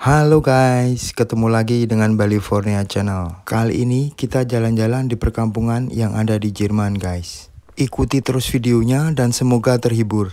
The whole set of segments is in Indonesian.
Halo guys, ketemu lagi dengan Bali Channel. Kali ini kita jalan-jalan di perkampungan yang ada di Jerman guys. Ikuti terus videonya dan semoga terhibur.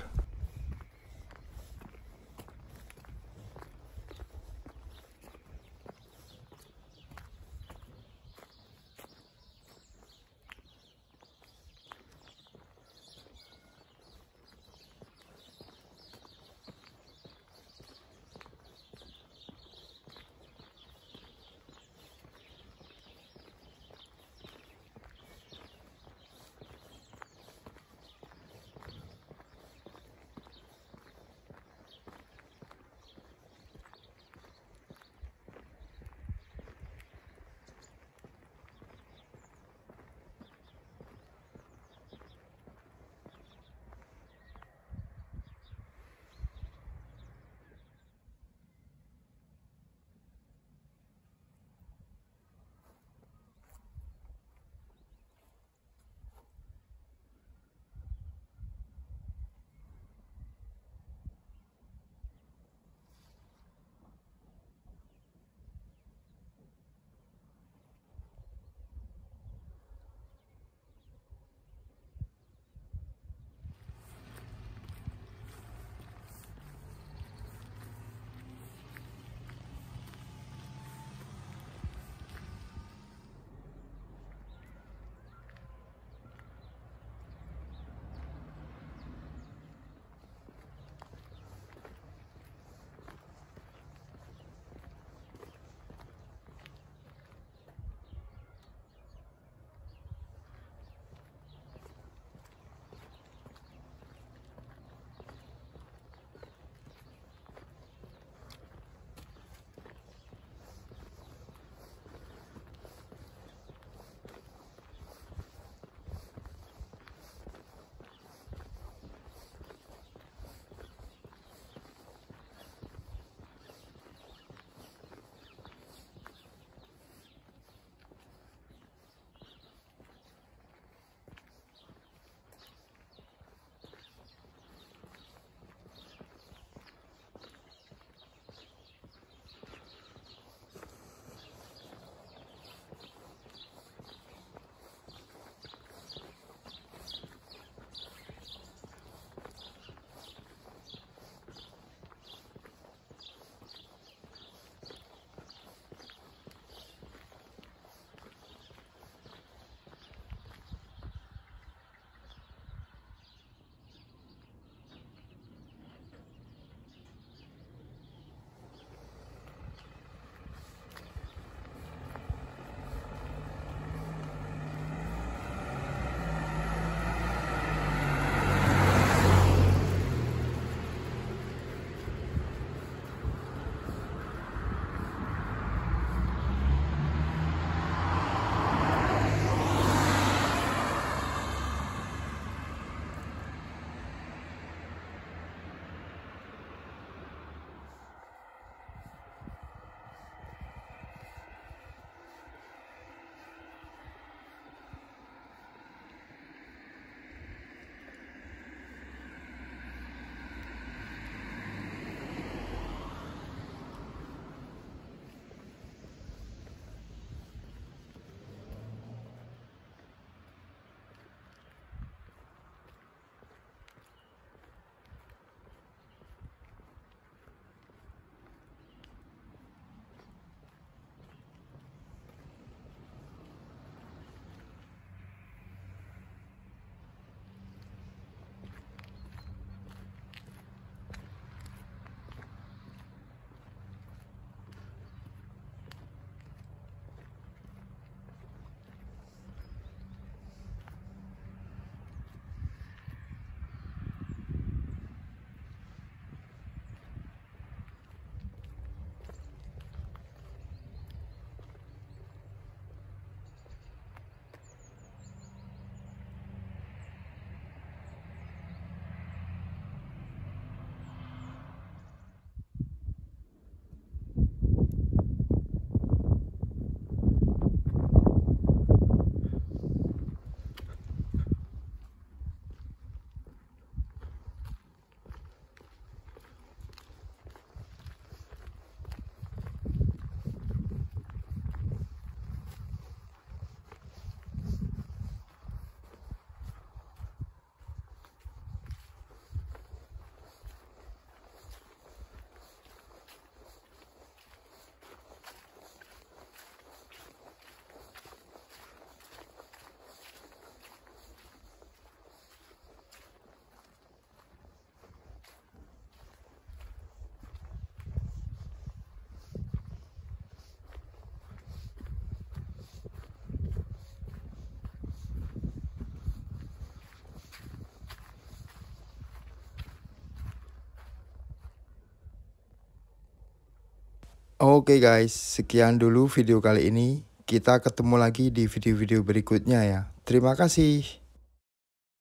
Oke okay guys, sekian dulu video kali ini. Kita ketemu lagi di video-video berikutnya ya. Terima kasih.